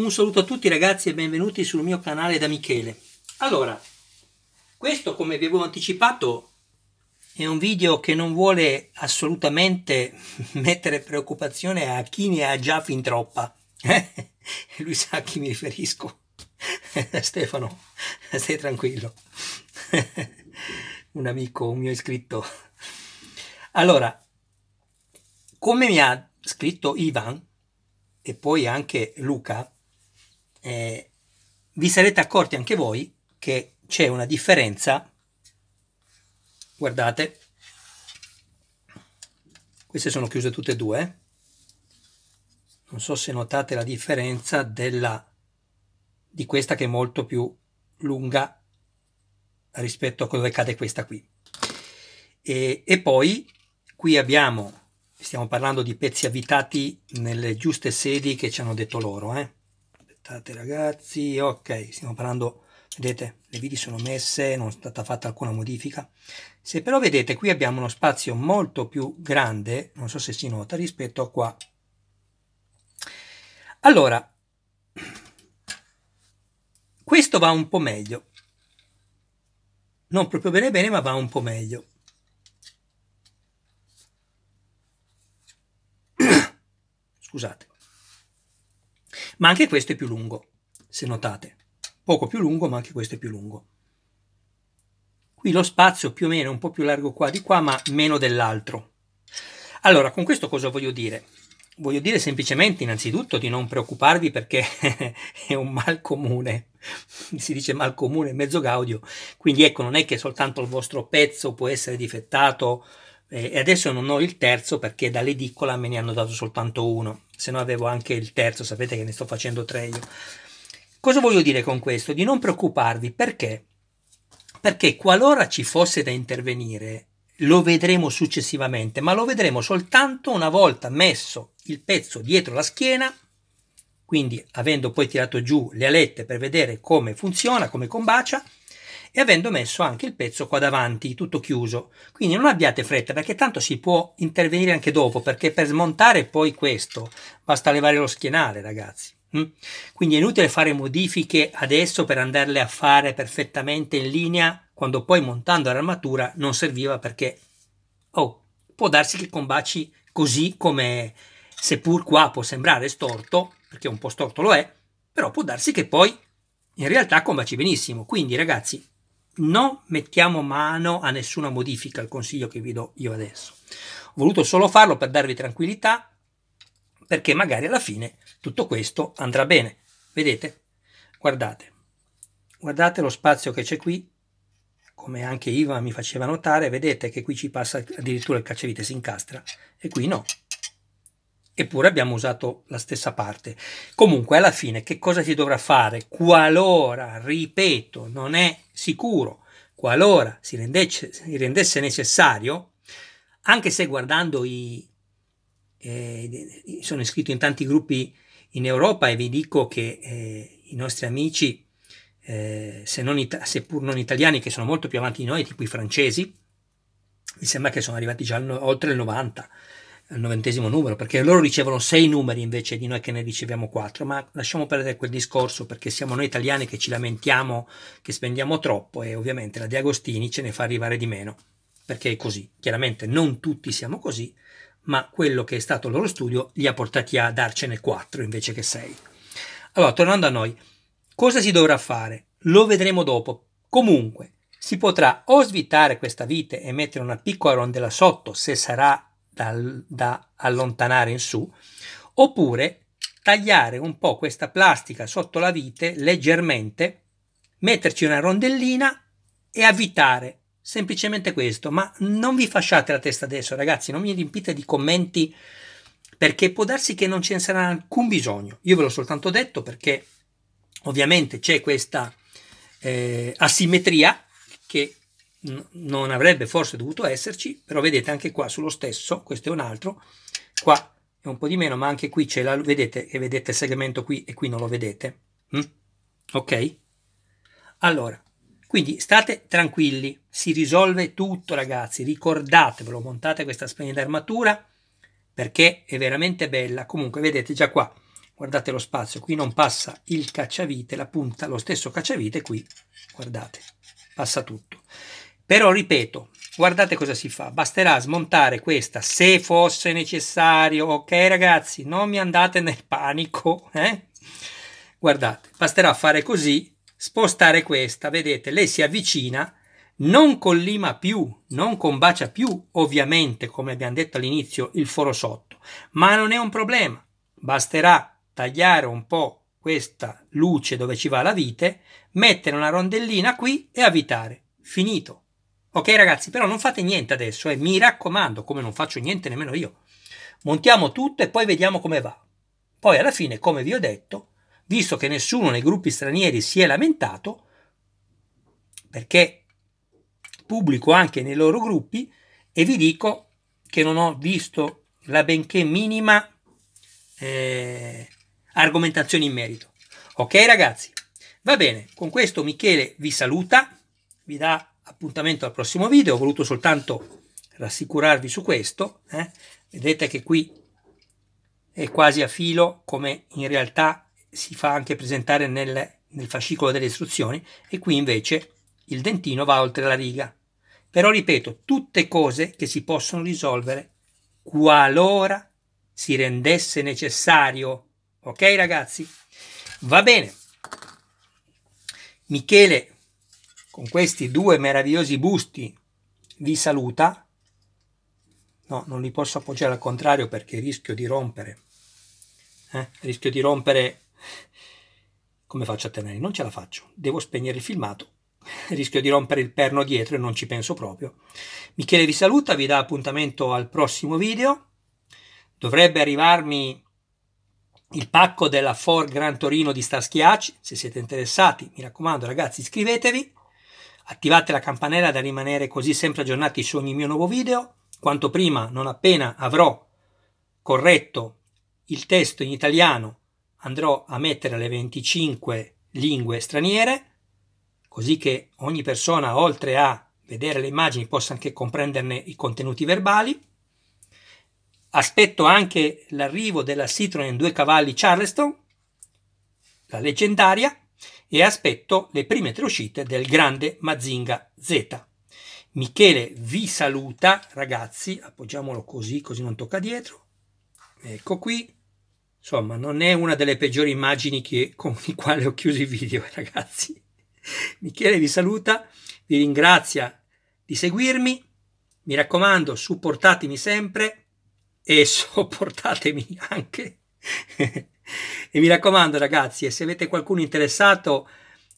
Un saluto a tutti ragazzi e benvenuti sul mio canale da Michele. Allora, questo come vi avevo anticipato è un video che non vuole assolutamente mettere preoccupazione a chi ne ha già fin troppa. Lui sa a chi mi riferisco. Stefano, stai tranquillo. un amico, un mio iscritto. Allora, come mi ha scritto Ivan e poi anche Luca, eh, vi sarete accorti anche voi che c'è una differenza, guardate, queste sono chiuse tutte e due, non so se notate la differenza della, di questa che è molto più lunga rispetto a quello che cade questa qui. E, e poi qui abbiamo, stiamo parlando di pezzi avvitati nelle giuste sedi che ci hanno detto loro, eh? aspettate ragazzi ok stiamo parlando vedete le viti sono messe non è stata fatta alcuna modifica se però vedete qui abbiamo uno spazio molto più grande non so se si nota rispetto a qua allora questo va un po' meglio non proprio bene bene ma va un po' meglio scusate ma anche questo è più lungo, se notate. Poco più lungo, ma anche questo è più lungo. Qui lo spazio più o meno è un po' più largo qua di qua, ma meno dell'altro. Allora, con questo cosa voglio dire? Voglio dire semplicemente innanzitutto di non preoccuparvi perché è un mal comune, si dice mal comune, mezzo gaudio, quindi ecco non è che soltanto il vostro pezzo può essere difettato eh, e adesso non ho il terzo perché dall'edicola me ne hanno dato soltanto uno, se no avevo anche il terzo, sapete che ne sto facendo tre io. Cosa voglio dire con questo? Di non preoccuparvi perché? Perché qualora ci fosse da intervenire, lo vedremo successivamente, ma lo vedremo soltanto una volta messo il pezzo dietro la schiena, quindi avendo poi tirato giù le alette per vedere come funziona, come combacia, e avendo messo anche il pezzo qua davanti, tutto chiuso. Quindi non abbiate fretta perché tanto si può intervenire anche dopo, perché per smontare poi questo basta levare lo schienale, ragazzi. Hm? Quindi è inutile fare modifiche adesso per andarle a fare perfettamente in linea quando poi montando l'armatura non serviva perché oh, può darsi che combaci così come seppur qua può sembrare storto, perché un po' storto lo è, però può darsi che poi in realtà combaci benissimo. Quindi ragazzi, non mettiamo mano a nessuna modifica, al consiglio che vi do io adesso. Ho voluto solo farlo per darvi tranquillità, perché magari alla fine tutto questo andrà bene. Vedete? Guardate. Guardate lo spazio che c'è qui, come anche Iva mi faceva notare, vedete che qui ci passa addirittura il cacciavite, si incastra, e qui no. Eppure abbiamo usato la stessa parte. Comunque alla fine che cosa si dovrà fare? Qualora, ripeto, non è sicuro, qualora si rendesse, si rendesse necessario, anche se guardando i... Eh, sono iscritto in tanti gruppi in Europa e vi dico che eh, i nostri amici, eh, se non it- seppur non italiani, che sono molto più avanti di noi, tipo i francesi, mi sembra che sono arrivati già no- oltre il 90%, il noventesimo numero, perché loro ricevono sei numeri invece di noi che ne riceviamo quattro, ma lasciamo perdere quel discorso perché siamo noi italiani che ci lamentiamo che spendiamo troppo e ovviamente la De Agostini ce ne fa arrivare di meno, perché è così. Chiaramente non tutti siamo così, ma quello che è stato il loro studio li ha portati a darcene quattro invece che sei. Allora, tornando a noi, cosa si dovrà fare? Lo vedremo dopo. Comunque, si potrà o svitare questa vite e mettere una piccola rondella sotto se sarà da, da allontanare in su, oppure tagliare un po' questa plastica sotto la vite leggermente, metterci una rondellina e avvitare. Semplicemente questo, ma non vi fasciate la testa adesso, ragazzi, non mi riempite di commenti perché può darsi che non ce ne sarà alcun bisogno. Io ve l'ho soltanto detto perché ovviamente c'è questa eh, asimmetria che non avrebbe forse dovuto esserci, però vedete anche qua sullo stesso, questo è un altro, qua è un po' di meno, ma anche qui c'è la, vedete, e eh, vedete il segmento qui e qui non lo vedete, mm? ok? Allora, quindi state tranquilli, si risolve tutto ragazzi, ricordatevelo, montate questa splendida armatura perché è veramente bella, comunque vedete già qua, guardate lo spazio, qui non passa il cacciavite, la punta, lo stesso cacciavite qui, guardate, passa tutto. Però ripeto, guardate cosa si fa, basterà smontare questa se fosse necessario, ok ragazzi, non mi andate nel panico, eh? guardate, basterà fare così, spostare questa, vedete, lei si avvicina, non collima più, non combacia più, ovviamente, come abbiamo detto all'inizio, il foro sotto, ma non è un problema, basterà tagliare un po' questa luce dove ci va la vite, mettere una rondellina qui e avvitare, finito. Ok ragazzi, però non fate niente adesso, eh, mi raccomando, come non faccio niente nemmeno io. Montiamo tutto e poi vediamo come va. Poi alla fine, come vi ho detto, visto che nessuno nei gruppi stranieri si è lamentato, perché pubblico anche nei loro gruppi, e vi dico che non ho visto la benché minima eh, argomentazione in merito. Ok ragazzi, va bene, con questo Michele vi saluta, vi dà appuntamento al prossimo video, ho voluto soltanto rassicurarvi su questo, eh? vedete che qui è quasi a filo come in realtà si fa anche presentare nel, nel fascicolo delle istruzioni e qui invece il dentino va oltre la riga. Però ripeto, tutte cose che si possono risolvere qualora si rendesse necessario. Ok ragazzi? Va bene. Michele con questi due meravigliosi busti vi saluta. No, non li posso appoggiare al contrario perché rischio di rompere. Eh? Rischio di rompere... Come faccio a tenere? Non ce la faccio. Devo spegnere il filmato. rischio di rompere il perno dietro e non ci penso proprio. Michele vi saluta, vi dà appuntamento al prossimo video. Dovrebbe arrivarmi il pacco della Ford Gran Torino di Starschiacci. Se siete interessati, mi raccomando ragazzi, iscrivetevi Attivate la campanella da rimanere così sempre aggiornati su ogni mio nuovo video. Quanto prima, non appena avrò corretto il testo in italiano, andrò a mettere le 25 lingue straniere, così che ogni persona, oltre a vedere le immagini, possa anche comprenderne i contenuti verbali. Aspetto anche l'arrivo della Citroën 2 cavalli Charleston, la leggendaria, e aspetto le prime tre uscite del grande Mazinga Z. Michele vi saluta, ragazzi, appoggiamolo così, così non tocca dietro. Ecco qui. Insomma, non è una delle peggiori immagini che, con le quali ho chiuso i video, eh, ragazzi. Michele vi saluta, vi ringrazia di seguirmi. Mi raccomando, supportatemi sempre e sopportatemi anche e mi raccomando ragazzi, eh, se avete qualcuno interessato,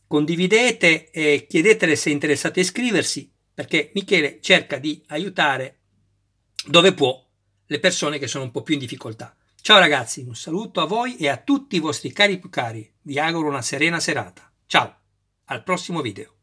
condividete e chiedetele se è interessato a iscriversi, perché Michele cerca di aiutare dove può le persone che sono un po' più in difficoltà. Ciao ragazzi, un saluto a voi e a tutti i vostri cari più cari. Vi auguro una serena serata. Ciao, al prossimo video.